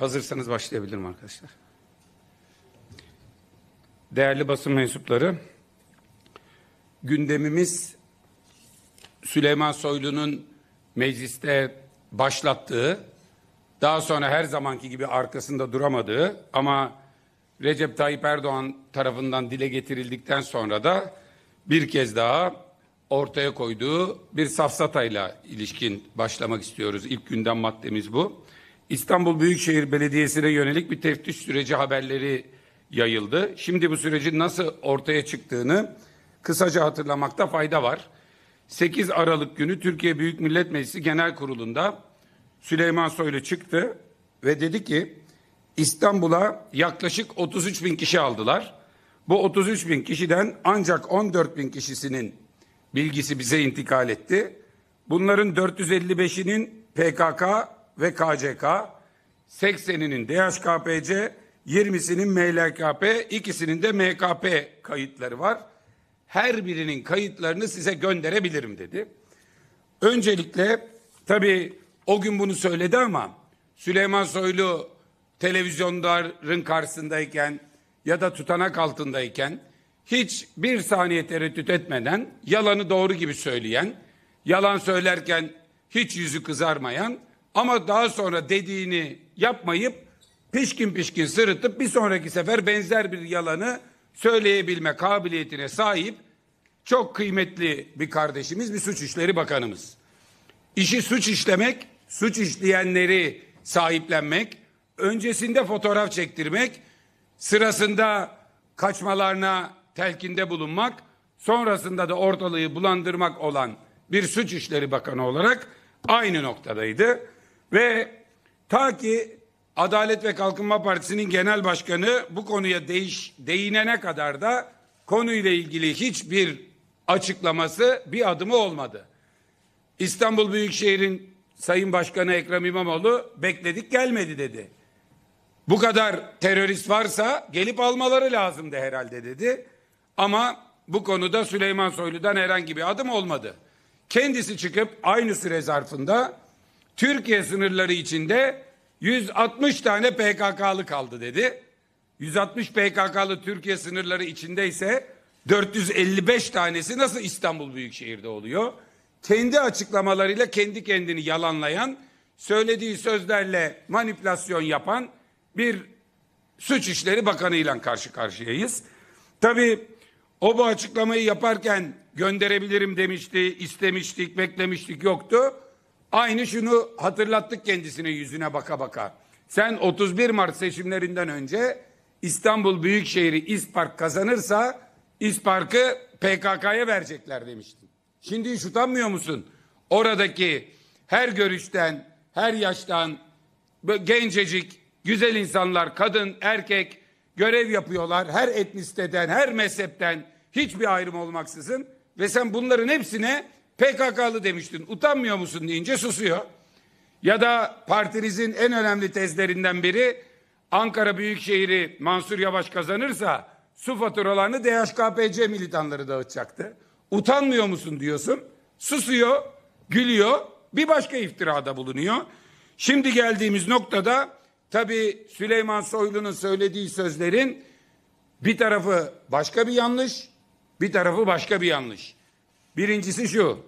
Hazırsanız başlayabilirim arkadaşlar. Değerli basın mensupları, gündemimiz Süleyman Soylu'nun mecliste başlattığı, daha sonra her zamanki gibi arkasında duramadığı ama Recep Tayyip Erdoğan tarafından dile getirildikten sonra da bir kez daha ortaya koyduğu bir safsatayla ilişkin başlamak istiyoruz. İlk gündem maddemiz bu. İstanbul Büyükşehir Belediyesi'ne yönelik bir teftiş süreci haberleri yayıldı. Şimdi bu sürecin nasıl ortaya çıktığını kısaca hatırlamakta fayda var. 8 Aralık günü Türkiye Büyük Millet Meclisi Genel Kurulu'nda Süleyman Soylu çıktı ve dedi ki İstanbul'a yaklaşık 33 bin kişi aldılar. Bu 33 bin kişiden ancak 14 bin kişisinin bilgisi bize intikal etti. Bunların 455'inin PKK ve KCK, 80'inin DHKPC, 20'sinin MLKP, ikisinin de MKP kayıtları var. Her birinin kayıtlarını size gönderebilirim dedi. Öncelikle tabii o gün bunu söyledi ama Süleyman Soylu televizyonların karşısındayken ya da tutanak altındayken hiç bir saniye tereddüt etmeden yalanı doğru gibi söyleyen, yalan söylerken hiç yüzü kızarmayan ama daha sonra dediğini yapmayıp pişkin pişkin sırıtıp bir sonraki sefer benzer bir yalanı söyleyebilme kabiliyetine sahip çok kıymetli bir kardeşimiz, bir suç işleri bakanımız. İşi suç işlemek, suç işleyenleri sahiplenmek, öncesinde fotoğraf çektirmek, sırasında kaçmalarına telkinde bulunmak, sonrasında da ortalığı bulandırmak olan bir suç işleri bakanı olarak aynı noktadaydı. Ve ta ki Adalet ve Kalkınma Partisi'nin genel başkanı bu konuya değiş, değinene kadar da konuyla ilgili hiçbir açıklaması bir adımı olmadı. İstanbul Büyükşehir'in Sayın Başkanı Ekrem İmamoğlu bekledik gelmedi dedi. Bu kadar terörist varsa gelip almaları lazımdı herhalde dedi. Ama bu konuda Süleyman Soylu'dan herhangi bir adım olmadı. Kendisi çıkıp aynı süre zarfında Türkiye sınırları içinde 160 tane PKK'lı kaldı dedi. 160 PKK'lı Türkiye sınırları içinde ise 455 tanesi nasıl İstanbul Büyükşehir'de oluyor? Kendi açıklamalarıyla kendi kendini yalanlayan, söylediği sözlerle manipülasyon yapan bir Suç işleri Bakanı ile karşı karşıyayız. Tabii o bu açıklamayı yaparken gönderebilirim demişti, istemiştik, beklemiştik yoktu. Aynı şunu hatırlattık kendisine yüzüne baka baka. Sen 31 Mart seçimlerinden önce İstanbul Büyükşehir'i İspark kazanırsa İspark'ı PKK'ya verecekler demiştin. Şimdi hiç utanmıyor musun? Oradaki her görüşten, her yaştan gencecik, güzel insanlar, kadın, erkek görev yapıyorlar. Her etnisiteden, her mezhepten hiçbir ayrım olmaksızın ve sen bunların hepsine PKK'lı demiştin utanmıyor musun deyince susuyor. Ya da partinizin en önemli tezlerinden biri Ankara Büyükşehir'i Mansur Yavaş kazanırsa su faturalarını DHKPC militanları dağıtacaktı. Utanmıyor musun diyorsun. Susuyor, gülüyor, bir başka iftirada bulunuyor. Şimdi geldiğimiz noktada tabii Süleyman Soylu'nun söylediği sözlerin bir tarafı başka bir yanlış, bir tarafı başka bir yanlış. Birincisi şu,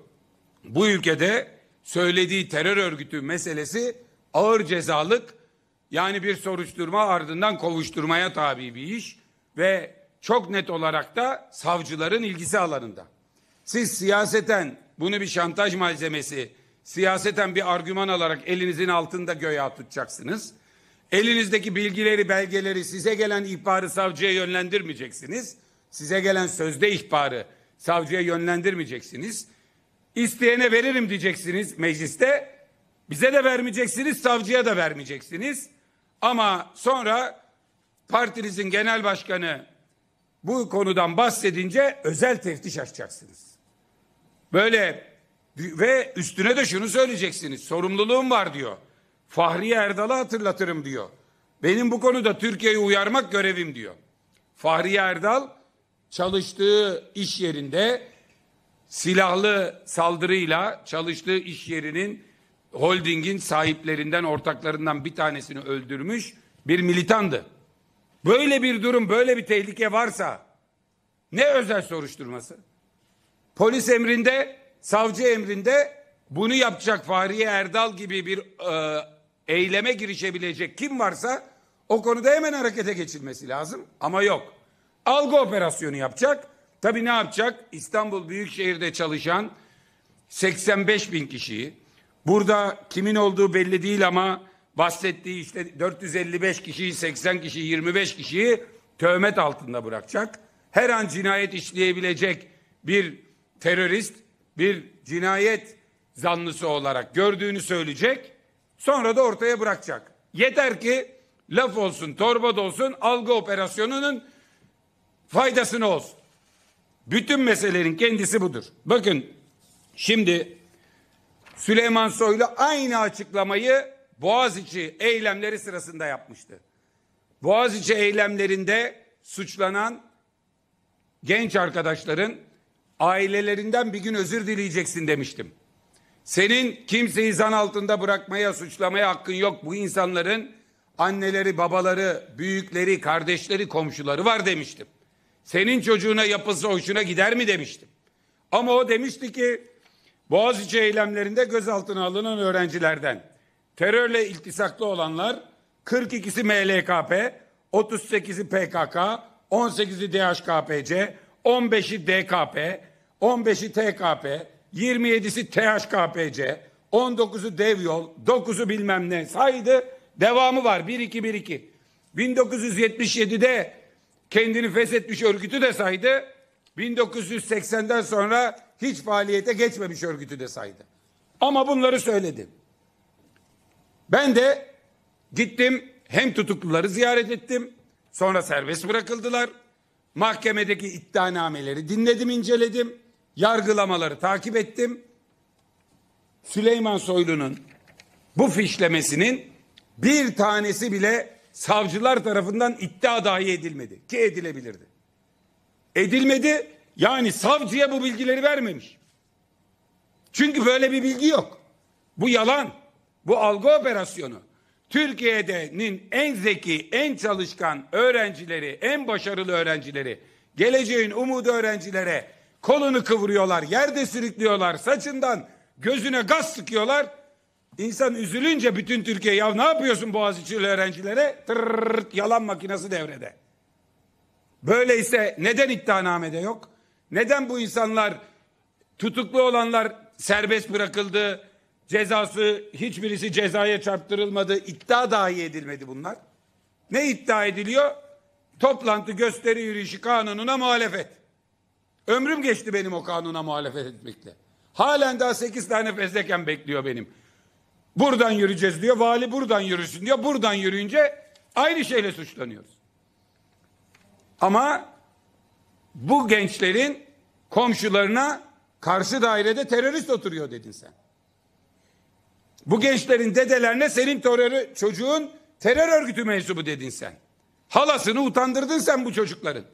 bu ülkede söylediği terör örgütü meselesi ağır cezalık yani bir soruşturma ardından kovuşturmaya tabi bir iş ve çok net olarak da savcıların ilgisi alanında. Siz siyaseten bunu bir şantaj malzemesi, siyaseten bir argüman olarak elinizin altında göğe tutacaksınız. Elinizdeki bilgileri, belgeleri size gelen ihbarı savcıya yönlendirmeyeceksiniz. Size gelen sözde ihbarı savcıya yönlendirmeyeceksiniz. İsteyene veririm diyeceksiniz mecliste. Bize de vermeyeceksiniz, savcıya da vermeyeceksiniz. Ama sonra partinizin genel başkanı bu konudan bahsedince özel teftiş açacaksınız. Böyle ve üstüne de şunu söyleyeceksiniz. Sorumluluğum var diyor. Fahri Erdal'ı hatırlatırım diyor. Benim bu konuda Türkiye'yi uyarmak görevim diyor. Fahri Erdal çalıştığı iş yerinde silahlı saldırıyla çalıştığı iş yerinin holdingin sahiplerinden, ortaklarından bir tanesini öldürmüş bir militandı. Böyle bir durum, böyle bir tehlike varsa ne özel soruşturması? Polis emrinde, savcı emrinde bunu yapacak Fahriye Erdal gibi bir e, eyleme girişebilecek kim varsa o konuda hemen harekete geçilmesi lazım ama yok. Algı operasyonu yapacak. Tabii ne yapacak? İstanbul Büyükşehir'de çalışan 85 bin kişiyi, burada kimin olduğu belli değil ama bahsettiği işte 455 kişiyi, 80 kişiyi, 25 kişiyi tövmet altında bırakacak. Her an cinayet işleyebilecek bir terörist, bir cinayet zanlısı olarak gördüğünü söyleyecek. Sonra da ortaya bırakacak. Yeter ki laf olsun, torba da olsun, algı operasyonunun faydasını olsun. Bütün meselelerin kendisi budur. Bakın şimdi Süleyman Soylu aynı açıklamayı Boğaziçi eylemleri sırasında yapmıştı. Boğaziçi eylemlerinde suçlanan genç arkadaşların ailelerinden bir gün özür dileyeceksin demiştim. Senin kimseyi zan altında bırakmaya, suçlamaya hakkın yok. Bu insanların anneleri, babaları, büyükleri, kardeşleri, komşuları var demiştim. Senin çocuğuna yapılsa hoşuna gider mi demiştim. Ama o demişti ki Boğaziçi eylemlerinde gözaltına alınan öğrencilerden terörle iltisaklı olanlar 42'si MLKP, 38'i PKK, 18'i DHKPC, 15'i DKP, 15'i TKP, 27'si THKPC, 19'u Devyol, 9'u bilmem ne saydı. Devamı var 1 2 1 2. 1977'de kendini feshetmiş örgütü de saydı. 1980'den sonra hiç faaliyete geçmemiş örgütü de saydı. Ama bunları söyledi. Ben de gittim hem tutukluları ziyaret ettim. Sonra serbest bırakıldılar. Mahkemedeki iddianameleri dinledim, inceledim. Yargılamaları takip ettim. Süleyman Soylu'nun bu fişlemesinin bir tanesi bile savcılar tarafından iddia dahi edilmedi ki edilebilirdi. Edilmedi yani savcıya bu bilgileri vermemiş. Çünkü böyle bir bilgi yok. Bu yalan. Bu algı operasyonu. Türkiye'de'nin en zeki, en çalışkan öğrencileri, en başarılı öğrencileri, geleceğin umudu öğrencilere kolunu kıvırıyorlar, yerde sürüklüyorlar, saçından gözüne gaz sıkıyorlar. İnsan üzülünce bütün Türkiye ya ne yapıyorsun Boğaziçi'li öğrencilere? Tırrrt, yalan makinesi devrede. Böyleyse neden iddianamede yok? Neden bu insanlar tutuklu olanlar serbest bırakıldı? Cezası hiçbirisi cezaya çarptırılmadı. iddia dahi edilmedi bunlar. Ne iddia ediliyor? Toplantı gösteri yürüyüşü kanununa muhalefet. Ömrüm geçti benim o kanuna muhalefet etmekle. Halen daha sekiz tane fezleken bekliyor benim. Buradan yürüyeceğiz diyor. Vali buradan yürüsün diyor. Buradan yürüyünce aynı şeyle suçlanıyoruz. Ama bu gençlerin komşularına karşı dairede terörist oturuyor dedin sen. Bu gençlerin dedelerine senin terörü, çocuğun terör örgütü mensubu dedin sen. Halasını utandırdın sen bu çocukların.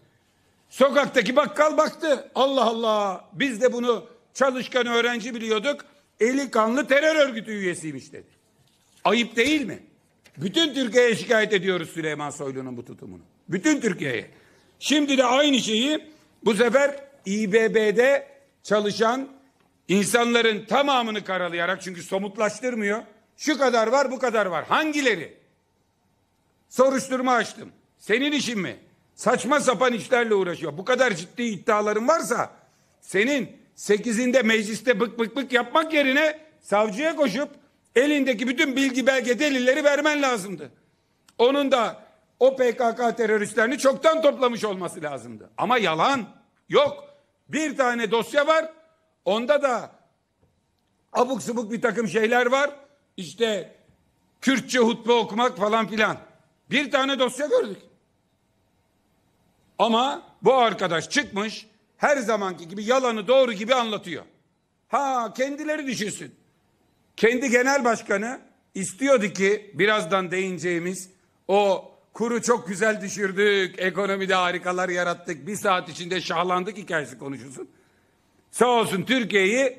Sokaktaki bakkal baktı. Allah Allah biz de bunu çalışkan öğrenci biliyorduk eli kanlı terör örgütü üyesiymiş dedi. Ayıp değil mi? Bütün Türkiye'ye şikayet ediyoruz Süleyman Soylu'nun bu tutumunu. Bütün Türkiye'ye. Şimdi de aynı şeyi bu sefer İBB'de çalışan insanların tamamını karalayarak çünkü somutlaştırmıyor. Şu kadar var bu kadar var. Hangileri? Soruşturma açtım. Senin işin mi? Saçma sapan işlerle uğraşıyor. Bu kadar ciddi iddiaların varsa senin 8'inde mecliste bık bık bık yapmak yerine savcıya koşup elindeki bütün bilgi belge delilleri vermen lazımdı. Onun da o PKK teröristlerini çoktan toplamış olması lazımdı. Ama yalan yok. Bir tane dosya var. Onda da abuk subuk bir takım şeyler var. İşte Kürtçe hutbe okumak falan filan. Bir tane dosya gördük. Ama bu arkadaş çıkmış her zamanki gibi yalanı doğru gibi anlatıyor. Ha kendileri düşünsün. Kendi genel başkanı istiyordu ki birazdan değineceğimiz o kuru çok güzel düşürdük, ekonomide harikalar yarattık, bir saat içinde şahlandık hikayesi konuşulsun. Sağ olsun Türkiye'yi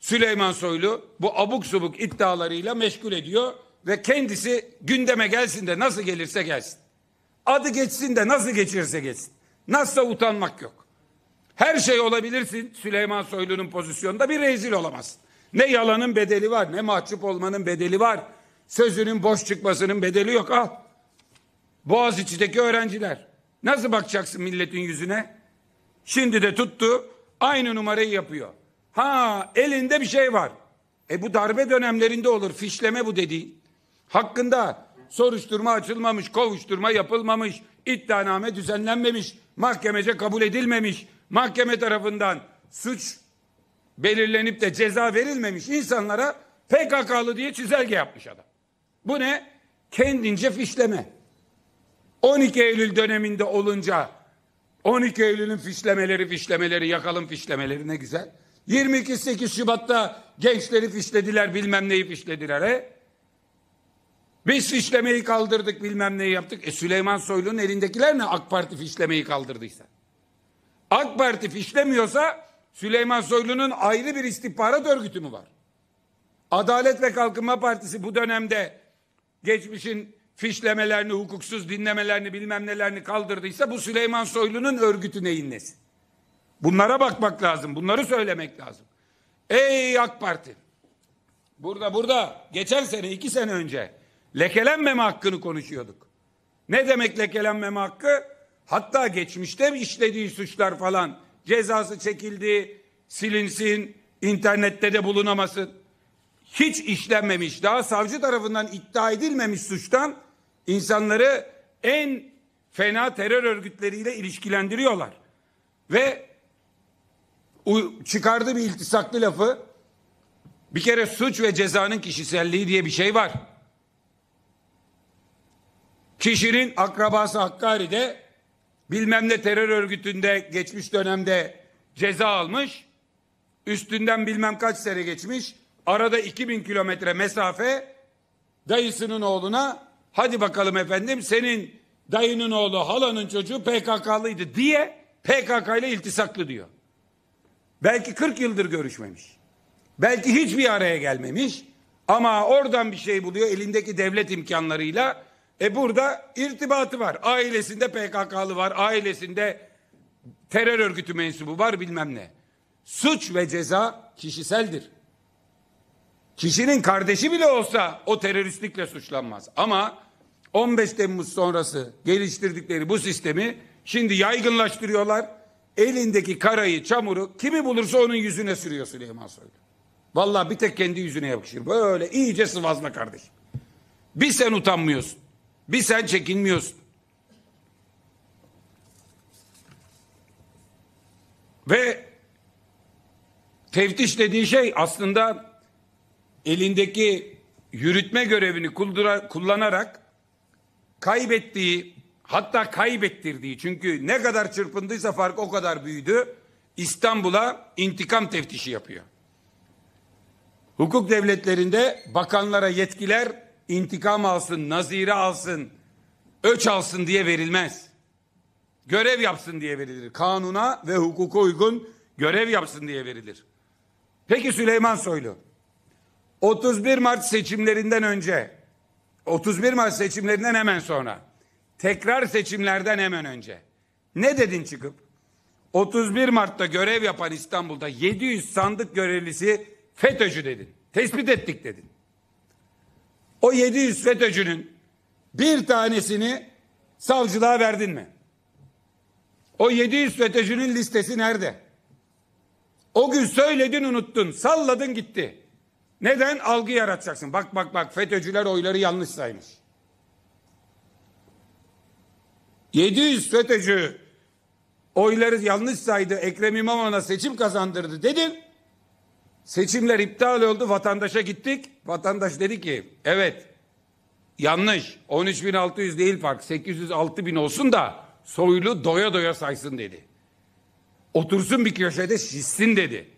Süleyman Soylu bu abuk subuk iddialarıyla meşgul ediyor ve kendisi gündeme gelsin de nasıl gelirse gelsin. Adı geçsin de nasıl geçirse geçsin. Nasılsa utanmak yok. Her şey olabilirsin Süleyman Soylu'nun pozisyonunda bir rezil olamazsın. Ne yalanın bedeli var ne mahcup olmanın bedeli var. Sözünün boş çıkmasının bedeli yok al. Boğaziçi'deki öğrenciler. Nasıl bakacaksın milletin yüzüne? Şimdi de tuttu aynı numarayı yapıyor. Ha elinde bir şey var. E bu darbe dönemlerinde olur fişleme bu dediği. Hakkında soruşturma açılmamış, kovuşturma yapılmamış, iddianame düzenlenmemiş, mahkemece kabul edilmemiş, mahkeme tarafından suç belirlenip de ceza verilmemiş insanlara PKK'lı diye çizelge yapmış adam. Bu ne? Kendince fişleme. 12 Eylül döneminde olunca 12 Eylül'ün fişlemeleri, fişlemeleri, yakalım fişlemeleri ne güzel. 22-8 Şubat'ta gençleri fişlediler, bilmem neyi fişlediler. He? Biz fişlemeyi kaldırdık, bilmem neyi yaptık. E Süleyman Soylu'nun elindekiler ne AK Parti fişlemeyi kaldırdıysa? AK Parti fişlemiyorsa Süleyman Soylu'nun ayrı bir istihbarat örgütü mü var? Adalet ve Kalkınma Partisi bu dönemde geçmişin fişlemelerini, hukuksuz dinlemelerini, bilmem nelerini kaldırdıysa bu Süleyman Soylu'nun örgütü neyin nesi? Bunlara bakmak lazım. Bunları söylemek lazım. Ey AK Parti! Burada burada geçen sene iki sene önce lekelenmeme hakkını konuşuyorduk. Ne demek lekelenmeme hakkı? hatta geçmişte işlediği suçlar falan cezası çekildi, silinsin, internette de bulunamasın. Hiç işlenmemiş, daha savcı tarafından iddia edilmemiş suçtan insanları en fena terör örgütleriyle ilişkilendiriyorlar. Ve çıkardığı bir iltisaklı lafı bir kere suç ve cezanın kişiselliği diye bir şey var. Kişinin akrabası Hakkari'de bilmem ne terör örgütünde geçmiş dönemde ceza almış. Üstünden bilmem kaç sene geçmiş. Arada 2000 kilometre mesafe dayısının oğluna hadi bakalım efendim senin dayının oğlu halanın çocuğu PKK'lıydı diye PKK ile iltisaklı diyor. Belki 40 yıldır görüşmemiş. Belki hiçbir araya gelmemiş. Ama oradan bir şey buluyor elindeki devlet imkanlarıyla e burada irtibatı var. Ailesinde PKK'lı var, ailesinde terör örgütü mensubu var bilmem ne. Suç ve ceza kişiseldir. Kişinin kardeşi bile olsa o teröristlikle suçlanmaz. Ama 15 Temmuz sonrası geliştirdikleri bu sistemi şimdi yaygınlaştırıyorlar. Elindeki karayı, çamuru kimi bulursa onun yüzüne sürüyor Süleyman Soylu. Vallahi bir tek kendi yüzüne yakışır. Böyle iyice sıvazla kardeşim. Bir sen utanmıyorsun. Bir sen çekinmiyorsun. Ve teftiş dediğin şey aslında elindeki yürütme görevini kullanarak kaybettiği hatta kaybettirdiği çünkü ne kadar çırpındıysa fark o kadar büyüdü. İstanbul'a intikam teftişi yapıyor. Hukuk devletlerinde bakanlara yetkiler intikam alsın, nazire alsın, öç alsın diye verilmez. Görev yapsın diye verilir. Kanuna ve hukuka uygun görev yapsın diye verilir. Peki Süleyman Soylu 31 Mart seçimlerinden önce 31 Mart seçimlerinden hemen sonra tekrar seçimlerden hemen önce ne dedin çıkıp 31 Mart'ta görev yapan İstanbul'da 700 sandık görevlisi FETÖ'cü dedin. Tespit ettik dedin. O 700 FETÖ'cünün bir tanesini savcılığa verdin mi? O 700 FETÖ'cünün listesi nerede? O gün söyledin unuttun, salladın gitti. Neden? Algı yaratacaksın. Bak bak bak FETÖ'cüler oyları yanlış saymış. 700 FETÖ'cü oyları yanlış saydı, Ekrem İmamoğlu'na seçim kazandırdı dedin. Seçimler iptal oldu. Vatandaşa gittik. Vatandaş dedi ki evet yanlış 13.600 değil fark 806 bin olsun da soylu doya doya saysın dedi. Otursun bir köşede şişsin dedi.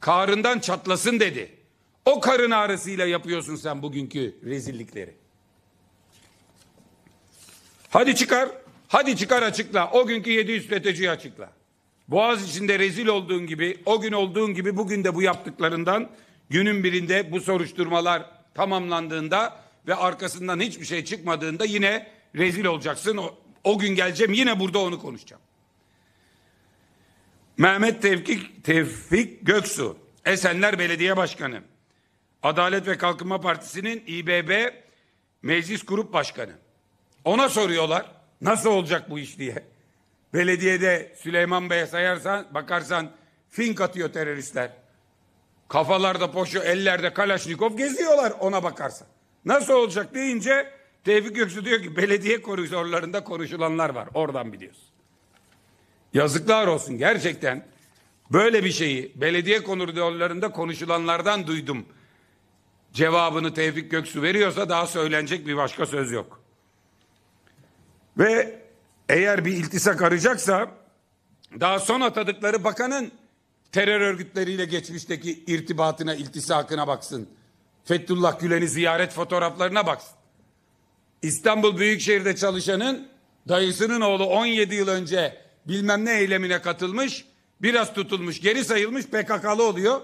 Karından çatlasın dedi. O karın ağrısıyla yapıyorsun sen bugünkü rezillikleri. Hadi çıkar, hadi çıkar açıkla. O günkü 700 FETÖ'cüyü açıkla. Boğaz içinde rezil olduğun gibi, o gün olduğun gibi bugün de bu yaptıklarından günün birinde bu soruşturmalar tamamlandığında ve arkasından hiçbir şey çıkmadığında yine rezil olacaksın. O, o gün geleceğim yine burada onu konuşacağım. Mehmet Tevfik, Tevfik Göksu, Esenler Belediye Başkanı. Adalet ve Kalkınma Partisi'nin İBB Meclis Grup Başkanı. Ona soruyorlar nasıl olacak bu iş diye. Belediyede Süleyman Bey'e sayarsan bakarsan fink atıyor teröristler. Kafalarda poşu, ellerde kalaşnikov geziyorlar ona bakarsan. Nasıl olacak deyince Tevfik Göksu diyor ki belediye koridorlarında konuşulanlar var. Oradan biliyoruz. Yazıklar olsun gerçekten. Böyle bir şeyi belediye koridorlarında konuşulanlardan duydum. Cevabını Tevfik Göksu veriyorsa daha söylenecek bir başka söz yok. Ve eğer bir iltisak arayacaksa daha son atadıkları bakanın terör örgütleriyle geçmişteki irtibatına, iltisakına baksın. Fethullah Gülen'i ziyaret fotoğraflarına baksın. İstanbul Büyükşehir'de çalışanın dayısının oğlu 17 yıl önce bilmem ne eylemine katılmış, biraz tutulmuş, geri sayılmış PKK'lı oluyor.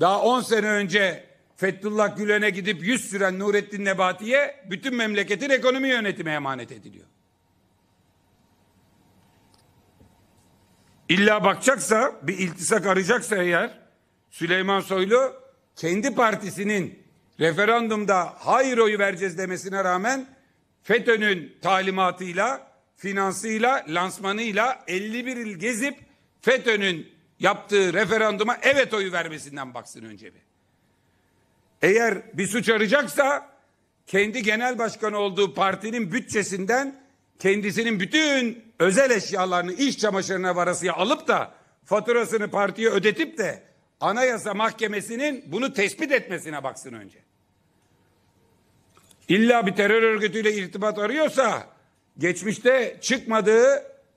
Daha 10 sene önce Fethullah Gülen'e gidip yüz süren Nurettin Nebati'ye bütün memleketin ekonomi yönetimi emanet ediliyor. İlla bakacaksa bir iltisak arayacaksa eğer Süleyman Soylu kendi partisinin referandumda hayır oyu vereceğiz demesine rağmen FETÖ'nün talimatıyla, finansıyla, lansmanıyla 51 il gezip FETÖ'nün yaptığı referanduma evet oyu vermesinden baksın önce bir. Eğer bir suç arayacaksa kendi genel başkanı olduğu partinin bütçesinden kendisinin bütün özel eşyalarını iş çamaşırına varasıya alıp da faturasını partiye ödetip de anayasa mahkemesinin bunu tespit etmesine baksın önce. İlla bir terör örgütüyle irtibat arıyorsa geçmişte çıkmadığı,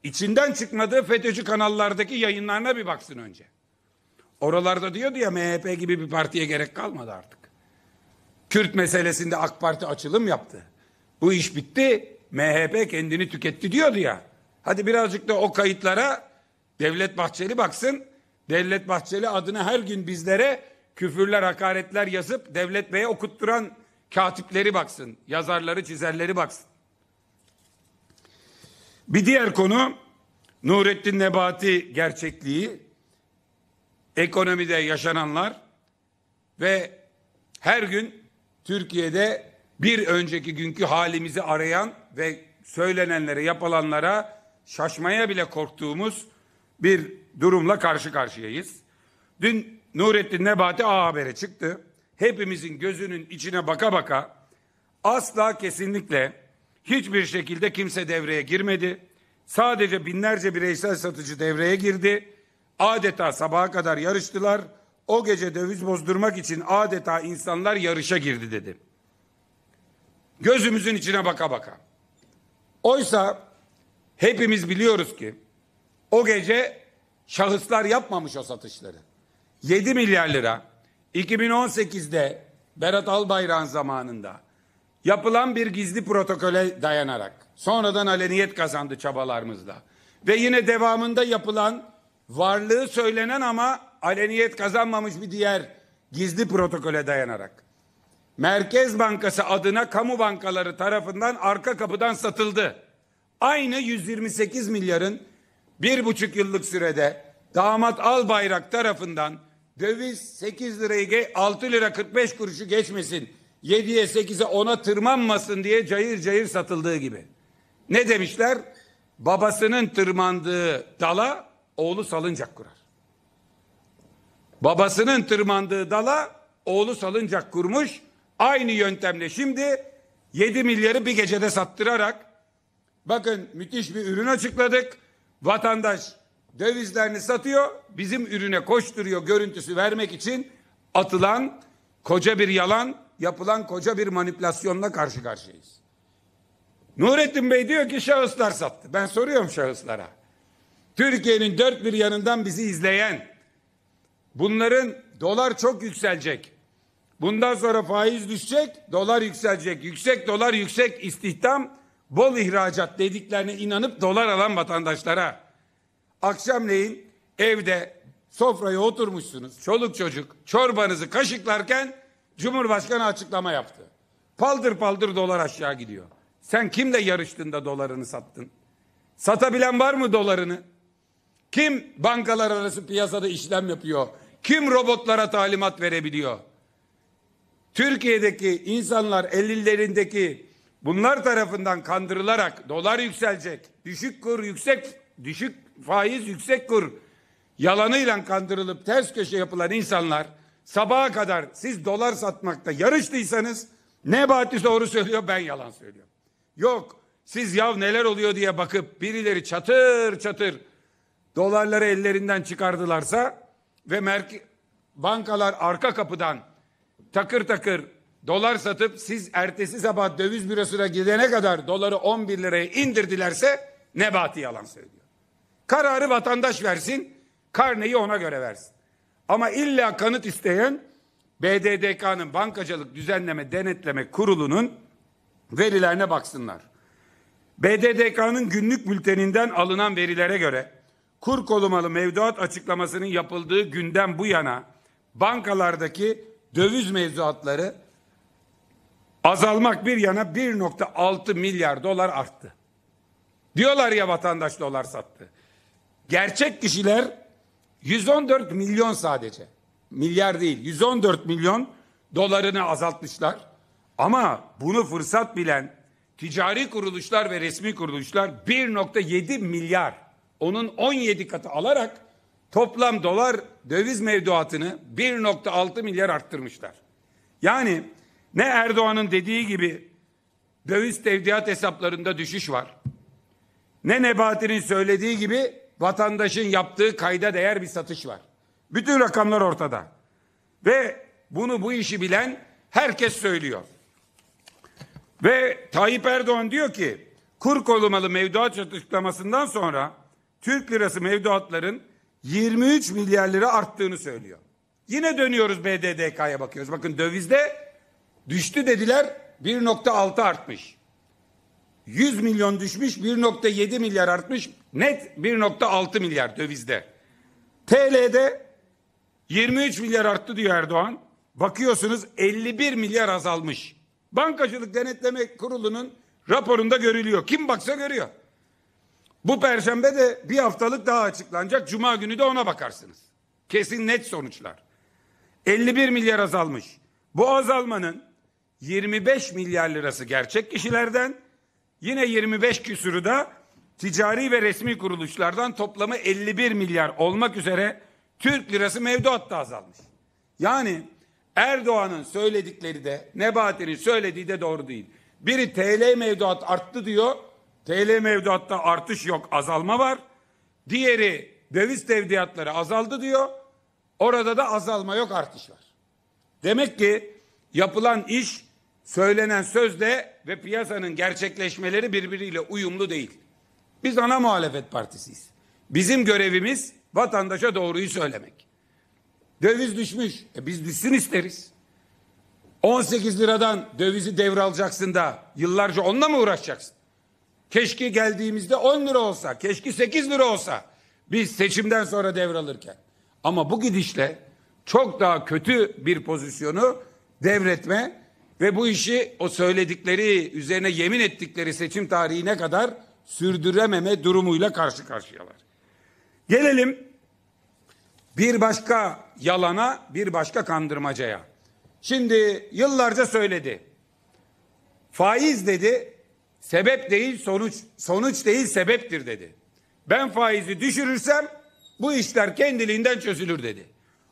içinden çıkmadığı FETÖ'cü kanallardaki yayınlarına bir baksın önce. Oralarda diyordu ya MHP gibi bir partiye gerek kalmadı artık. Kürt meselesinde AK Parti açılım yaptı. Bu iş bitti, MHP kendini tüketti diyordu ya. Hadi birazcık da o kayıtlara Devlet Bahçeli baksın. Devlet Bahçeli adına her gün bizlere küfürler, hakaretler yazıp Devlet Bey'e okutturan katipleri baksın. Yazarları, çizerleri baksın. Bir diğer konu Nurettin Nebati gerçekliği, ekonomide yaşananlar ve her gün Türkiye'de bir önceki günkü halimizi arayan ve söylenenlere, yapılanlara şaşmaya bile korktuğumuz bir durumla karşı karşıyayız. Dün Nurettin Nebati A Haber'e çıktı. Hepimizin gözünün içine baka baka asla kesinlikle hiçbir şekilde kimse devreye girmedi. Sadece binlerce bireysel satıcı devreye girdi. Adeta sabaha kadar yarıştılar. O gece döviz bozdurmak için adeta insanlar yarışa girdi dedi. Gözümüzün içine baka baka. Oysa Hepimiz biliyoruz ki o gece şahıslar yapmamış o satışları. 7 milyar lira 2018'de Berat Albayrak zamanında yapılan bir gizli protokole dayanarak sonradan aleniyet kazandı çabalarımızla ve yine devamında yapılan varlığı söylenen ama aleniyet kazanmamış bir diğer gizli protokole dayanarak Merkez Bankası adına kamu bankaları tarafından arka kapıdan satıldı. Aynı 128 milyarın bir buçuk yıllık sürede damat Albayrak tarafından döviz 8 lirayı 6 lira 45 kuruşu geçmesin 7'ye 8'e 10'a tırmanmasın diye cayır cayır satıldığı gibi. Ne demişler? Babasının tırmandığı dala oğlu salıncak kurar. Babasının tırmandığı dala oğlu salıncak kurmuş. Aynı yöntemle şimdi 7 milyarı bir gecede sattırarak Bakın müthiş bir ürün açıkladık. Vatandaş dövizlerini satıyor, bizim ürüne koşturuyor görüntüsü vermek için atılan koca bir yalan, yapılan koca bir manipülasyonla karşı karşıyayız. Nurettin Bey diyor ki şahıslar sattı. Ben soruyorum şahıslara. Türkiye'nin dört bir yanından bizi izleyen, bunların dolar çok yükselecek, bundan sonra faiz düşecek, dolar yükselecek, yüksek dolar, yüksek istihdam, bol ihracat dediklerine inanıp dolar alan vatandaşlara akşamleyin evde sofraya oturmuşsunuz. Çoluk çocuk çorbanızı kaşıklarken Cumhurbaşkanı açıklama yaptı. Paldır paldır dolar aşağı gidiyor. Sen kimle yarıştın da dolarını sattın? Satabilen var mı dolarını? Kim bankalar arası piyasada işlem yapıyor? Kim robotlara talimat verebiliyor? Türkiye'deki insanlar elillerindeki bunlar tarafından kandırılarak dolar yükselecek, düşük kur yüksek, düşük faiz yüksek kur yalanıyla kandırılıp ters köşe yapılan insanlar sabaha kadar siz dolar satmakta yarıştıysanız Nebati doğru söylüyor ben yalan söylüyorum. Yok siz yav neler oluyor diye bakıp birileri çatır çatır dolarları ellerinden çıkardılarsa ve merke bankalar arka kapıdan takır takır dolar satıp siz ertesi sabah döviz bürosuna gidene kadar doları 11 liraya indirdilerse Nebati yalan söylüyor. Kararı vatandaş versin, karneyi ona göre versin. Ama illa kanıt isteyen BDDK'nın Bankacılık Düzenleme Denetleme Kurulu'nun verilerine baksınlar. BDDK'nın günlük bülteninden alınan verilere göre kur kolumalı mevduat açıklamasının yapıldığı günden bu yana bankalardaki döviz mevzuatları Azalmak bir yana 1.6 milyar dolar arttı. Diyorlar ya vatandaş dolar sattı. Gerçek kişiler 114 milyon sadece. Milyar değil 114 milyon dolarını azaltmışlar. Ama bunu fırsat bilen ticari kuruluşlar ve resmi kuruluşlar 1.7 milyar onun 17 katı alarak toplam dolar döviz mevduatını 1.6 milyar arttırmışlar. Yani ne Erdoğan'ın dediği gibi döviz tevdiat hesaplarında düşüş var. Ne Nebati'nin söylediği gibi vatandaşın yaptığı kayda değer bir satış var. Bütün rakamlar ortada. Ve bunu bu işi bilen herkes söylüyor. Ve Tayyip Erdoğan diyor ki kur korumalı mevduat açıklamasından sonra Türk lirası mevduatların 23 milyar lira arttığını söylüyor. Yine dönüyoruz BDDK'ya bakıyoruz. Bakın dövizde Düştü dediler 1.6 artmış. 100 milyon düşmüş 1.7 milyar artmış. Net 1.6 milyar dövizde. TL'de 23 milyar arttı diyor Erdoğan. Bakıyorsunuz 51 milyar azalmış. Bankacılık Denetleme Kurulu'nun raporunda görülüyor. Kim baksa görüyor. Bu perşembe de bir haftalık daha açıklanacak. Cuma günü de ona bakarsınız. Kesin net sonuçlar. 51 milyar azalmış. Bu azalmanın 25 milyar lirası gerçek kişilerden, yine 25 küsürü de ticari ve resmi kuruluşlardan toplamı 51 milyar olmak üzere Türk lirası mevduatta azalmış. Yani Erdoğan'ın söyledikleri de Nebati'nin söylediği de doğru değil. Biri TL mevduat arttı diyor. TL mevduatta artış yok azalma var. Diğeri döviz tevdiatları azaldı diyor. Orada da azalma yok artış var. Demek ki yapılan iş söylenen sözle ve piyasanın gerçekleşmeleri birbiriyle uyumlu değil. Biz ana muhalefet partisiyiz. Bizim görevimiz vatandaşa doğruyu söylemek. Döviz düşmüş. E biz düşsün isteriz. 18 liradan dövizi devralacaksın da yıllarca onunla mı uğraşacaksın? Keşke geldiğimizde 10 lira olsa, keşke 8 lira olsa. Biz seçimden sonra devralırken. Ama bu gidişle çok daha kötü bir pozisyonu devretme ve bu işi o söyledikleri, üzerine yemin ettikleri seçim tarihine kadar sürdürememe durumuyla karşı karşıyalar. Gelelim bir başka yalana, bir başka kandırmacaya. Şimdi yıllarca söyledi. Faiz dedi, sebep değil sonuç, sonuç değil sebeptir dedi. Ben faizi düşürürsem bu işler kendiliğinden çözülür dedi.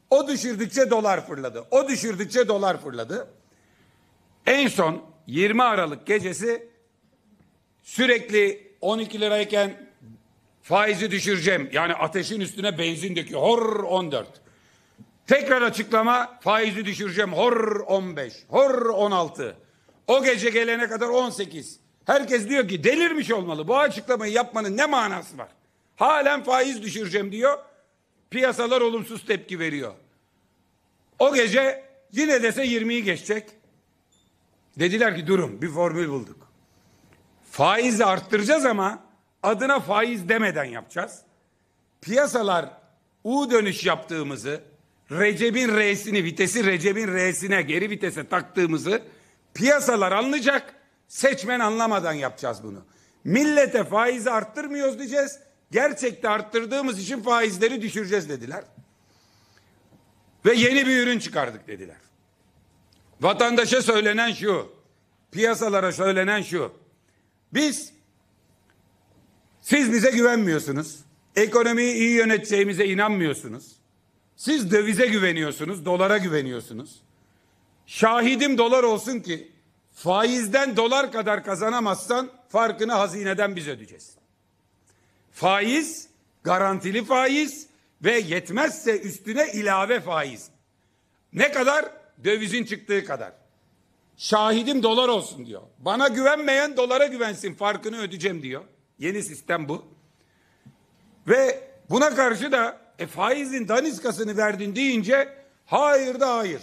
O düşürdükçe dolar fırladı. O düşürdükçe dolar fırladı. En son 20 Aralık gecesi sürekli 12 lirayken faizi düşüreceğim. Yani ateşin üstüne benzin döküyor. Hor 14. Tekrar açıklama faizi düşüreceğim. Hor 15. Hor 16. O gece gelene kadar 18. Herkes diyor ki delirmiş olmalı. Bu açıklamayı yapmanın ne manası var? Halen faiz düşüreceğim diyor. Piyasalar olumsuz tepki veriyor. O gece yine dese 20'yi geçecek. Dediler ki durun bir formül bulduk. Faizi arttıracağız ama adına faiz demeden yapacağız. Piyasalar U dönüş yaptığımızı, Recep'in R'sini vitesi Recep'in R'sine geri vitese taktığımızı piyasalar anlayacak. Seçmen anlamadan yapacağız bunu. Millete faizi arttırmıyoruz diyeceğiz. Gerçekte arttırdığımız için faizleri düşüreceğiz dediler. Ve yeni bir ürün çıkardık dediler. Vatandaşa söylenen şu, piyasalara söylenen şu. Biz siz bize güvenmiyorsunuz. Ekonomiyi iyi yöneteceğimize inanmıyorsunuz. Siz dövize güveniyorsunuz, dolara güveniyorsunuz. Şahidim dolar olsun ki faizden dolar kadar kazanamazsan farkını hazineden biz ödeyeceğiz. Faiz, garantili faiz ve yetmezse üstüne ilave faiz. Ne kadar? Dövizin çıktığı kadar. Şahidim dolar olsun diyor. Bana güvenmeyen dolara güvensin farkını ödeyeceğim diyor. Yeni sistem bu. Ve buna karşı da e, faizin daniskasını verdin deyince hayır da hayır.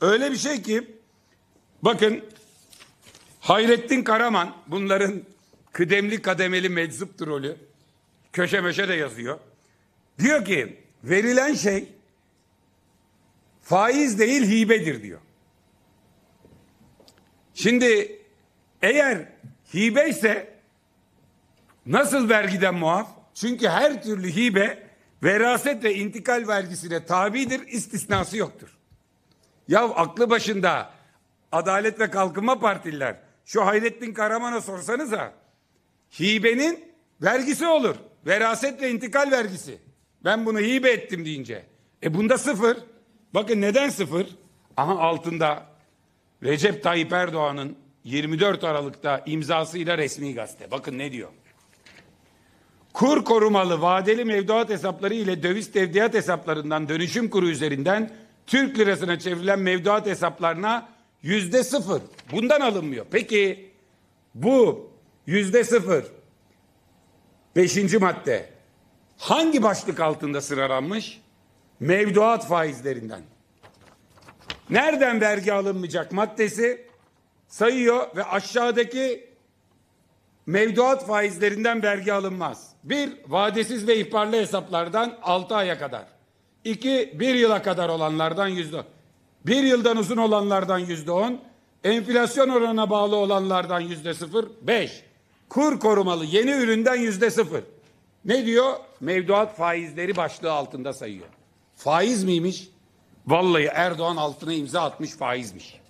Öyle bir şey ki bakın Hayrettin Karaman bunların kıdemli kademeli meczup trolü köşe meşe de yazıyor. Diyor ki verilen şey faiz değil hibedir diyor. Şimdi eğer hibe ise nasıl vergiden muaf? Çünkü her türlü hibe veraset ve intikal vergisine tabidir, istisnası yoktur. Ya aklı başında Adalet ve Kalkınma Partililer şu Hayrettin Karaman'a sorsanız ha, hibenin vergisi olur. Veraset ve intikal vergisi. Ben bunu hibe ettim deyince. E bunda sıfır. Bakın neden sıfır? Aha altında Recep Tayyip Erdoğan'ın 24 Aralık'ta imzasıyla resmi gazete. Bakın ne diyor? Kur korumalı vadeli mevduat hesapları ile döviz tevdiat hesaplarından dönüşüm kuru üzerinden Türk lirasına çevrilen mevduat hesaplarına yüzde sıfır. Bundan alınmıyor. Peki bu yüzde sıfır beşinci madde hangi başlık altında sıralanmış? mevduat faizlerinden. Nereden vergi alınmayacak maddesi sayıyor ve aşağıdaki mevduat faizlerinden vergi alınmaz. Bir, vadesiz ve ihbarlı hesaplardan altı aya kadar. İki, bir yıla kadar olanlardan yüzde bir yıldan uzun olanlardan yüzde on, enflasyon oranına bağlı olanlardan yüzde sıfır, beş, kur korumalı yeni üründen yüzde sıfır. Ne diyor? Mevduat faizleri başlığı altında sayıyor. Faiz miymiş? Vallahi Erdoğan altına imza atmış faizmiş.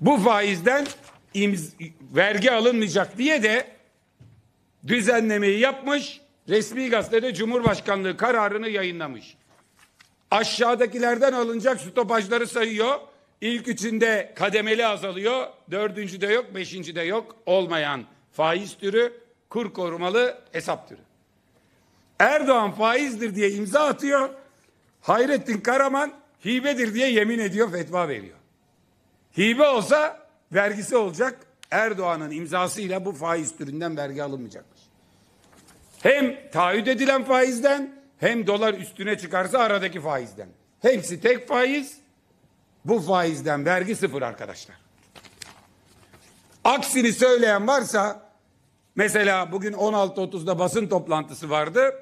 Bu faizden imz vergi alınmayacak diye de düzenlemeyi yapmış. Resmi gazetede Cumhurbaşkanlığı kararını yayınlamış. Aşağıdakilerden alınacak stopajları sayıyor. İlk üçünde kademeli azalıyor. Dördüncü de yok, beşinci de yok. Olmayan faiz türü, kur korumalı hesap türü. Erdoğan faizdir diye imza atıyor. Hayrettin Karaman hibedir diye yemin ediyor fetva veriyor. Hibe olsa vergisi olacak. Erdoğan'ın imzasıyla bu faiz türünden vergi alınmayacakmış. Hem taahhüt edilen faizden hem dolar üstüne çıkarsa aradaki faizden. Hepsi tek faiz. Bu faizden vergi sıfır arkadaşlar. Aksini söyleyen varsa mesela bugün 16.30'da basın toplantısı vardı.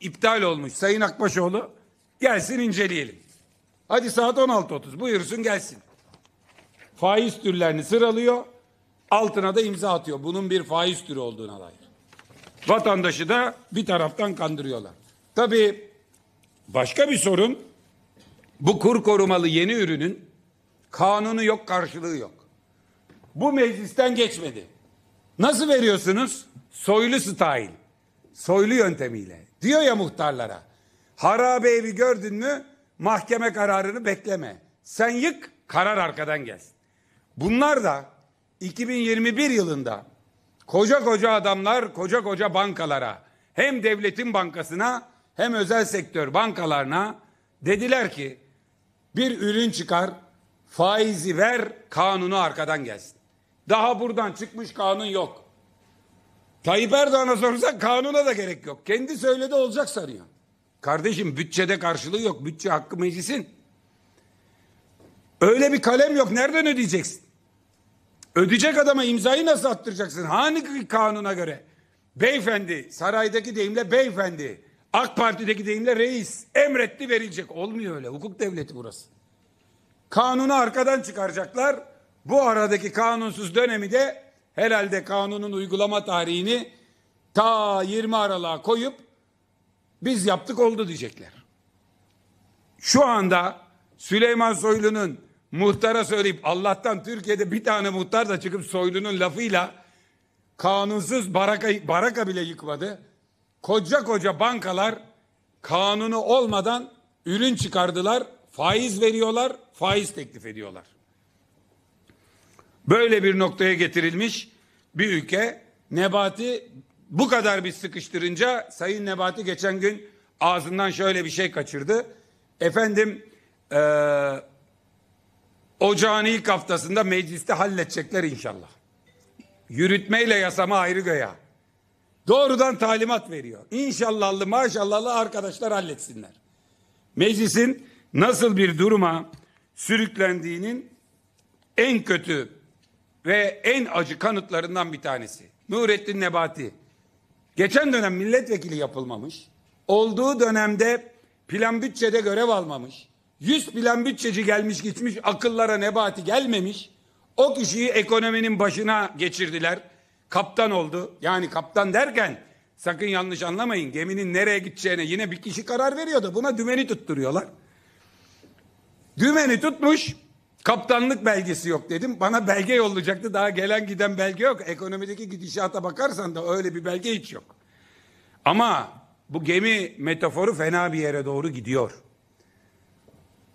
İptal olmuş Sayın Akbaşoğlu Gelsin inceleyelim. Hadi saat 16.30 buyursun gelsin. Faiz türlerini sıralıyor. Altına da imza atıyor. Bunun bir faiz türü olduğuna dair. Vatandaşı da bir taraftan kandırıyorlar. Tabii başka bir sorun bu kur korumalı yeni ürünün kanunu yok karşılığı yok. Bu meclisten geçmedi. Nasıl veriyorsunuz? Soylu style. Soylu yöntemiyle. Diyor ya muhtarlara. Harabe evi gördün mü mahkeme kararını bekleme. Sen yık karar arkadan gelsin. Bunlar da 2021 yılında koca koca adamlar koca koca bankalara hem devletin bankasına hem özel sektör bankalarına dediler ki bir ürün çıkar faizi ver kanunu arkadan gelsin. Daha buradan çıkmış kanun yok. Tayyip Erdoğan'a sorsak kanuna da gerek yok. Kendi söyledi olacak sanıyor. Kardeşim bütçede karşılığı yok. Bütçe hakkı meclisin. Öyle bir kalem yok. Nereden ödeyeceksin? Ödeyecek adama imzayı nasıl attıracaksın? Hangi kanuna göre? Beyefendi, saraydaki deyimle beyefendi, AK Parti'deki deyimle reis emretti verilecek. Olmuyor öyle. Hukuk devleti burası. Kanunu arkadan çıkaracaklar. Bu aradaki kanunsuz dönemi de herhalde kanunun uygulama tarihini ta 20 Aralık'a koyup biz yaptık oldu diyecekler. Şu anda Süleyman Soylu'nun muhtara söyleyip Allah'tan Türkiye'de bir tane muhtar da çıkıp Soylu'nun lafıyla kanunsuz baraka, baraka bile yıkmadı. Koca koca bankalar kanunu olmadan ürün çıkardılar, faiz veriyorlar, faiz teklif ediyorlar. Böyle bir noktaya getirilmiş bir ülke Nebati bu kadar bir sıkıştırınca Sayın Nebati geçen gün ağzından şöyle bir şey kaçırdı. Efendim e, ocağın ilk haftasında mecliste halledecekler inşallah. Yürütmeyle yasama ayrı göya. Doğrudan talimat veriyor. İnşallahlı maşallahlı arkadaşlar halletsinler. Meclisin nasıl bir duruma sürüklendiğinin en kötü ve en acı kanıtlarından bir tanesi. Nurettin Nebati Geçen dönem milletvekili yapılmamış. Olduğu dönemde plan bütçede görev almamış. 100 plan bütçeci gelmiş gitmiş akıllara nebati gelmemiş. O kişiyi ekonominin başına geçirdiler. Kaptan oldu. Yani kaptan derken sakın yanlış anlamayın. Geminin nereye gideceğine yine bir kişi karar veriyordu. Buna dümeni tutturuyorlar. Dümeni tutmuş Kaptanlık belgesi yok dedim. Bana belge yollayacaktı. Daha gelen giden belge yok. Ekonomideki gidişata bakarsan da öyle bir belge hiç yok. Ama bu gemi metaforu fena bir yere doğru gidiyor.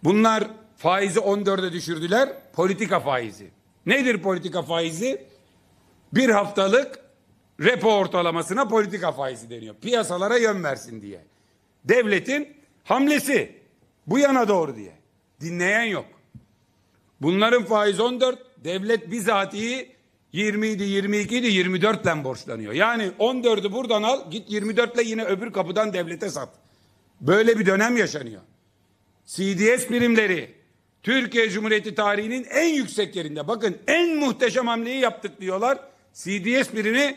Bunlar faizi 14'e düşürdüler. Politika faizi. Nedir politika faizi? Bir haftalık repo ortalamasına politika faizi deniyor. Piyasalara yön versin diye. Devletin hamlesi bu yana doğru diye. Dinleyen yok. Bunların faiz 14, devlet bizatihi 20 idi, 22 idi, 24 ile borçlanıyor. Yani 14'ü buradan al, git 24 ile yine öbür kapıdan devlete sat. Böyle bir dönem yaşanıyor. CDS birimleri Türkiye Cumhuriyeti tarihinin en yüksek yerinde. Bakın en muhteşem hamleyi yaptık diyorlar. CDS birimi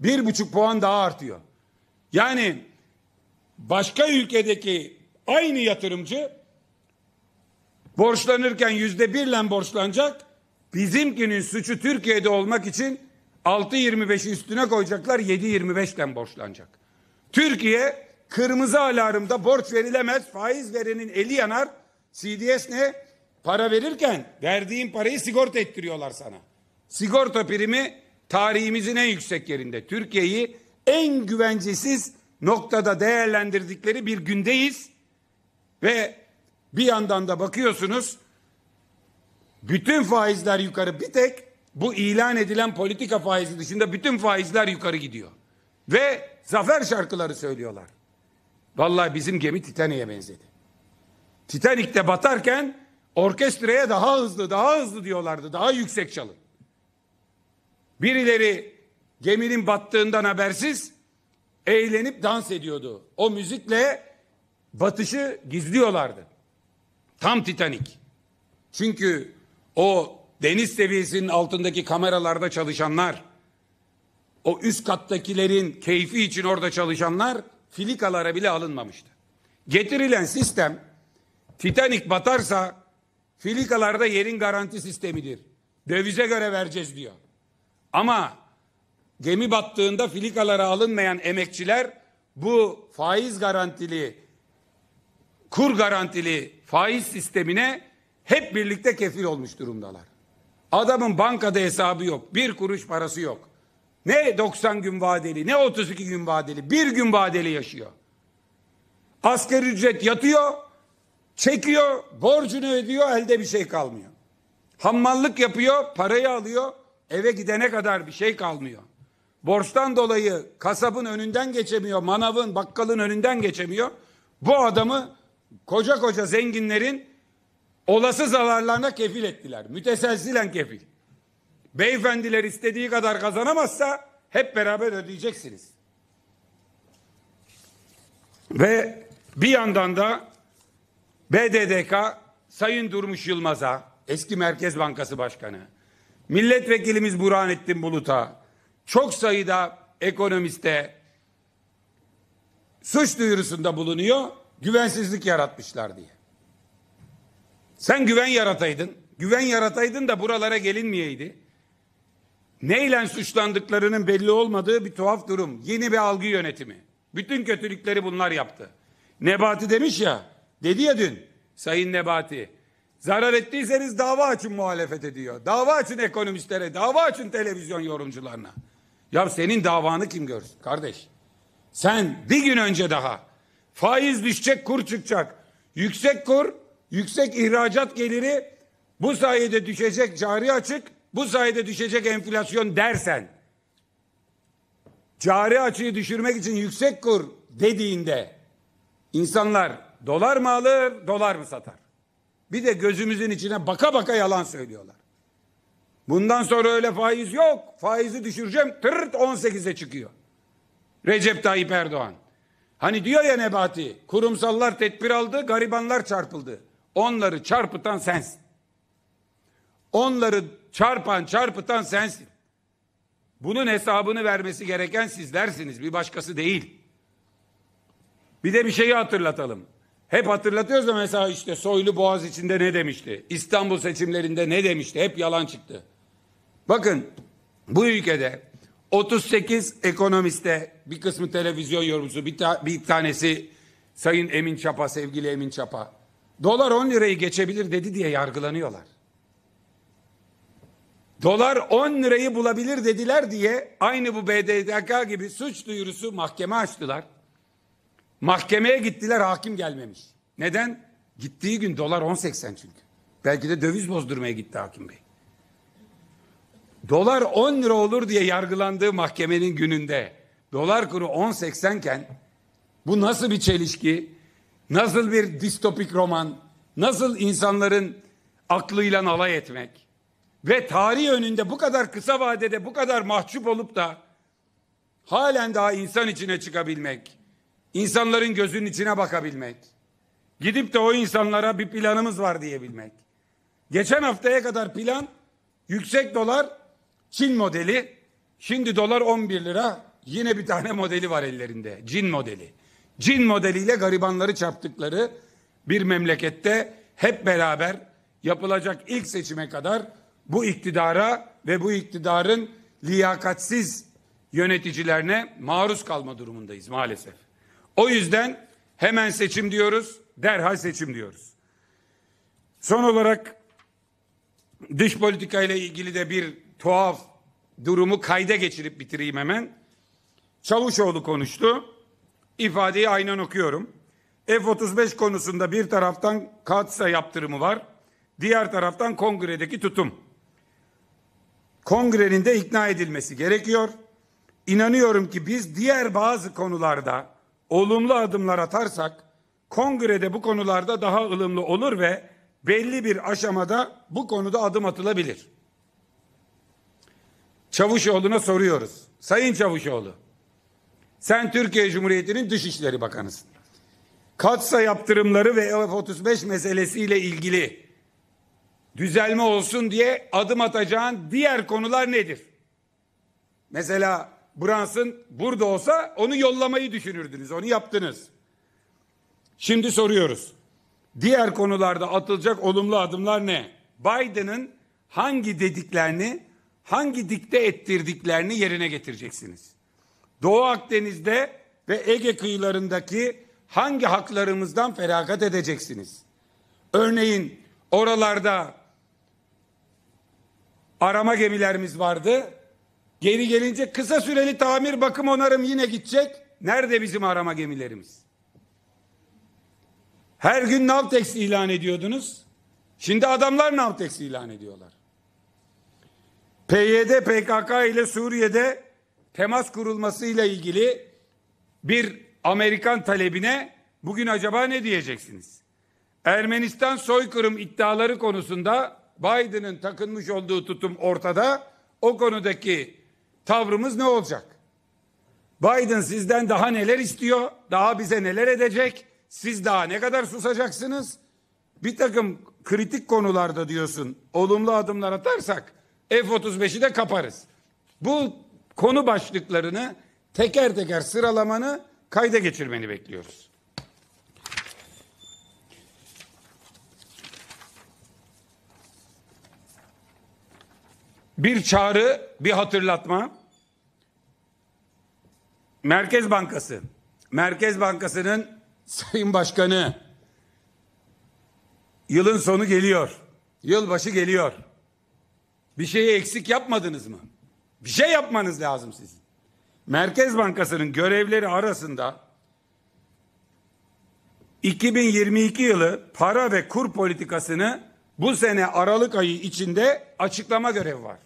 bir buçuk puan daha artıyor. Yani başka ülkedeki aynı yatırımcı borçlanırken yüzde birle borçlanacak. Bizimkinin suçu Türkiye'de olmak için 6.25'i üstüne koyacaklar 7.25'ten borçlanacak. Türkiye kırmızı alarmda borç verilemez faiz verenin eli yanar. CDS ne? Para verirken verdiğin parayı sigorta ettiriyorlar sana. Sigorta primi tarihimizin en yüksek yerinde. Türkiye'yi en güvencesiz noktada değerlendirdikleri bir gündeyiz ve bir yandan da bakıyorsunuz bütün faizler yukarı bir tek bu ilan edilen politika faizi dışında bütün faizler yukarı gidiyor. Ve zafer şarkıları söylüyorlar. Vallahi bizim gemi Titanik'e benzedi. Titanik'te batarken orkestraya daha hızlı, daha hızlı diyorlardı. Daha yüksek çalın. Birileri geminin battığından habersiz eğlenip dans ediyordu. O müzikle batışı gizliyorlardı. Tam Titanik. Çünkü o deniz seviyesinin altındaki kameralarda çalışanlar, o üst kattakilerin keyfi için orada çalışanlar filikalara bile alınmamıştı. Getirilen sistem Titanik batarsa filikalarda yerin garanti sistemidir. Dövize göre vereceğiz diyor. Ama gemi battığında filikalara alınmayan emekçiler bu faiz garantili, kur garantili faiz sistemine hep birlikte kefil olmuş durumdalar. Adamın bankada hesabı yok. Bir kuruş parası yok. Ne 90 gün vadeli ne 32 gün vadeli bir gün vadeli yaşıyor. Asker ücret yatıyor, çekiyor, borcunu ödüyor, elde bir şey kalmıyor. Hammallık yapıyor, parayı alıyor, eve gidene kadar bir şey kalmıyor. Borçtan dolayı kasabın önünden geçemiyor, manavın, bakkalın önünden geçemiyor. Bu adamı koca koca zenginlerin olası zararlarına kefil ettiler. Müteselsilen kefil. Beyefendiler istediği kadar kazanamazsa hep beraber ödeyeceksiniz. Ve bir yandan da BDDK Sayın Durmuş Yılmaz'a, eski Merkez Bankası Başkanı, Milletvekilimiz Burhanettin Bulut'a, çok sayıda ekonomiste suç duyurusunda bulunuyor güvensizlik yaratmışlar diye. Sen güven yarataydın. Güven yarataydın da buralara gelinmeyeydi. Neyle suçlandıklarının belli olmadığı bir tuhaf durum. Yeni bir algı yönetimi. Bütün kötülükleri bunlar yaptı. Nebati demiş ya, dedi ya dün Sayın Nebati. Zarar ettiyseniz dava açın muhalefet ediyor. Dava açın ekonomistlere, dava açın televizyon yorumcularına. Ya senin davanı kim görsün kardeş? Sen bir gün önce daha Faiz düşecek, kur çıkacak. Yüksek kur, yüksek ihracat geliri bu sayede düşecek cari açık, bu sayede düşecek enflasyon dersen. Cari açığı düşürmek için yüksek kur dediğinde insanlar dolar mı alır, dolar mı satar? Bir de gözümüzün içine baka baka yalan söylüyorlar. Bundan sonra öyle faiz yok. Faizi düşüreceğim. Tırt 18'e çıkıyor. Recep Tayyip Erdoğan. Hani diyor ya Nebati, kurumsallar tedbir aldı, garibanlar çarpıldı. Onları çarpıtan sensin. Onları çarpan, çarpıtan sensin. Bunun hesabını vermesi gereken sizlersiniz, bir başkası değil. Bir de bir şeyi hatırlatalım. Hep hatırlatıyoruz da mesela işte Soylu Boğaz içinde ne demişti? İstanbul seçimlerinde ne demişti? Hep yalan çıktı. Bakın bu ülkede 38 ekonomiste bir kısmı televizyon yorumcusu bir, ta, bir tanesi Sayın Emin Çapa sevgili Emin Çapa dolar 10 lirayı geçebilir dedi diye yargılanıyorlar. Dolar 10 lirayı bulabilir dediler diye aynı bu BDDK gibi suç duyurusu mahkeme açtılar. Mahkemeye gittiler hakim gelmemiş. Neden? Gittiği gün dolar 10.80 çünkü. Belki de döviz bozdurmaya gitti hakim bey dolar 10 lira olur diye yargılandığı mahkemenin gününde dolar kuru 10.80 ken bu nasıl bir çelişki? Nasıl bir distopik roman? Nasıl insanların aklıyla alay etmek? Ve tarih önünde bu kadar kısa vadede bu kadar mahcup olup da halen daha insan içine çıkabilmek, insanların gözünün içine bakabilmek, gidip de o insanlara bir planımız var diyebilmek. Geçen haftaya kadar plan yüksek dolar Çin modeli. Şimdi dolar 11 lira. Yine bir tane modeli var ellerinde. Cin modeli. Cin modeliyle garibanları çarptıkları bir memlekette hep beraber yapılacak ilk seçime kadar bu iktidara ve bu iktidarın liyakatsiz yöneticilerine maruz kalma durumundayız maalesef. O yüzden hemen seçim diyoruz, derhal seçim diyoruz. Son olarak dış politika ile ilgili de bir tuhaf durumu kayda geçirip bitireyim hemen. Çavuşoğlu konuştu. İfadeyi aynen okuyorum. F-35 konusunda bir taraftan katsa yaptırımı var. Diğer taraftan kongredeki tutum. Kongrenin de ikna edilmesi gerekiyor. İnanıyorum ki biz diğer bazı konularda olumlu adımlar atarsak kongrede bu konularda daha ılımlı olur ve belli bir aşamada bu konuda adım atılabilir.'' Çavuşoğlu'na soruyoruz. Sayın Çavuşoğlu, sen Türkiye Cumhuriyeti'nin Dışişleri Bakanısın. Katsa yaptırımları ve F-35 meselesiyle ilgili düzelme olsun diye adım atacağın diğer konular nedir? Mesela Brunson burada olsa onu yollamayı düşünürdünüz, onu yaptınız. Şimdi soruyoruz. Diğer konularda atılacak olumlu adımlar ne? Biden'ın hangi dediklerini hangi dikte ettirdiklerini yerine getireceksiniz. Doğu Akdeniz'de ve Ege kıyılarındaki hangi haklarımızdan feragat edeceksiniz? Örneğin oralarda arama gemilerimiz vardı. Geri gelince kısa süreli tamir, bakım, onarım yine gidecek. Nerede bizim arama gemilerimiz? Her gün Navtex ilan ediyordunuz. Şimdi adamlar Navtex ilan ediyorlar. PYD PKK ile Suriye'de temas kurulması ile ilgili bir Amerikan talebine bugün acaba ne diyeceksiniz? Ermenistan soykırım iddiaları konusunda Biden'ın takınmış olduğu tutum ortada. O konudaki tavrımız ne olacak? Biden sizden daha neler istiyor? Daha bize neler edecek? Siz daha ne kadar susacaksınız? Bir takım kritik konularda diyorsun olumlu adımlar atarsak F-35'i de kaparız. Bu konu başlıklarını teker teker sıralamanı kayda geçirmeni bekliyoruz. Bir çağrı, bir hatırlatma. Merkez Bankası. Merkez Bankası'nın Sayın Başkanı yılın sonu geliyor. Yılbaşı geliyor. Bir şeyi eksik yapmadınız mı? Bir şey yapmanız lazım sizin. Merkez Bankası'nın görevleri arasında 2022 yılı para ve kur politikasını bu sene Aralık ayı içinde açıklama görevi var.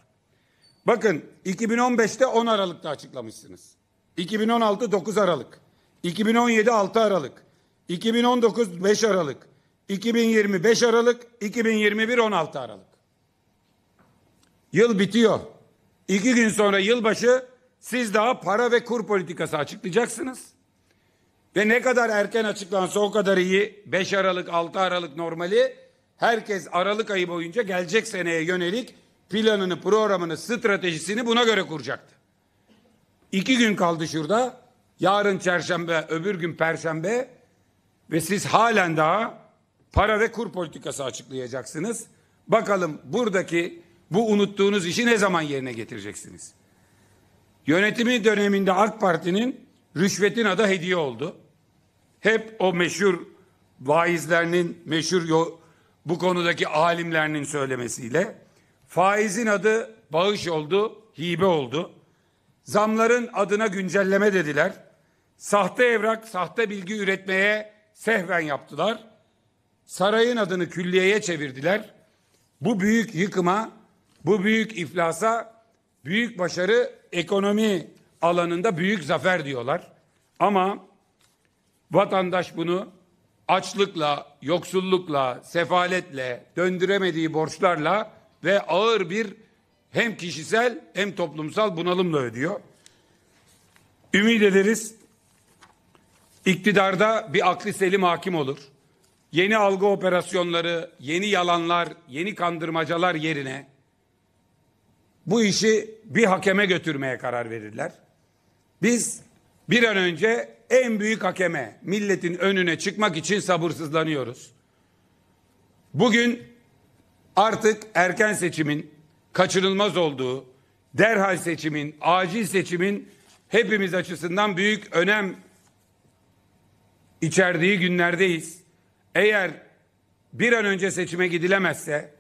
Bakın 2015'te 10 Aralık'ta açıklamışsınız. 2016 9 Aralık, 2017 6 Aralık, 2019 5 Aralık, 2020 5 Aralık, 2021 16 Aralık. Yıl bitiyor. İki gün sonra yılbaşı siz daha para ve kur politikası açıklayacaksınız. Ve ne kadar erken açıklansa o kadar iyi. 5 Aralık, 6 Aralık normali. Herkes Aralık ayı boyunca gelecek seneye yönelik planını, programını, stratejisini buna göre kuracaktı. İki gün kaldı şurada. Yarın Çarşamba, öbür gün perşembe ve siz halen daha para ve kur politikası açıklayacaksınız. Bakalım buradaki bu unuttuğunuz işi ne zaman yerine getireceksiniz? Yönetimi döneminde AK Parti'nin rüşvetin adı hediye oldu. Hep o meşhur vaizlerinin, meşhur bu konudaki alimlerinin söylemesiyle faizin adı bağış oldu, hibe oldu. Zamların adına güncelleme dediler. Sahte evrak, sahte bilgi üretmeye sehven yaptılar. Sarayın adını külliyeye çevirdiler. Bu büyük yıkıma bu büyük iflasa, büyük başarı ekonomi alanında büyük zafer diyorlar. Ama vatandaş bunu açlıkla, yoksullukla, sefaletle, döndüremediği borçlarla ve ağır bir hem kişisel hem toplumsal bunalımla ödüyor. Ümit ederiz iktidarda bir akli selim hakim olur. Yeni algı operasyonları, yeni yalanlar, yeni kandırmacalar yerine bu işi bir hakeme götürmeye karar verirler. Biz bir an önce en büyük hakeme, milletin önüne çıkmak için sabırsızlanıyoruz. Bugün artık erken seçimin kaçırılmaz olduğu, derhal seçimin, acil seçimin hepimiz açısından büyük önem içerdiği günlerdeyiz. Eğer bir an önce seçime gidilemezse,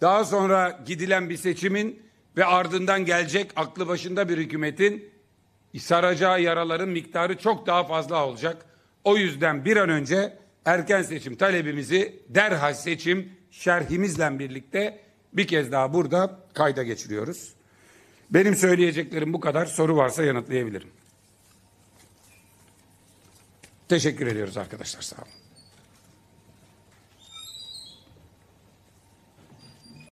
daha sonra gidilen bir seçimin ve ardından gelecek aklı başında bir hükümetin saracağı yaraların miktarı çok daha fazla olacak. O yüzden bir an önce erken seçim talebimizi derhal seçim şerhimizle birlikte bir kez daha burada kayda geçiriyoruz. Benim söyleyeceklerim bu kadar. Soru varsa yanıtlayabilirim. Teşekkür ediyoruz arkadaşlar. Sağ olun.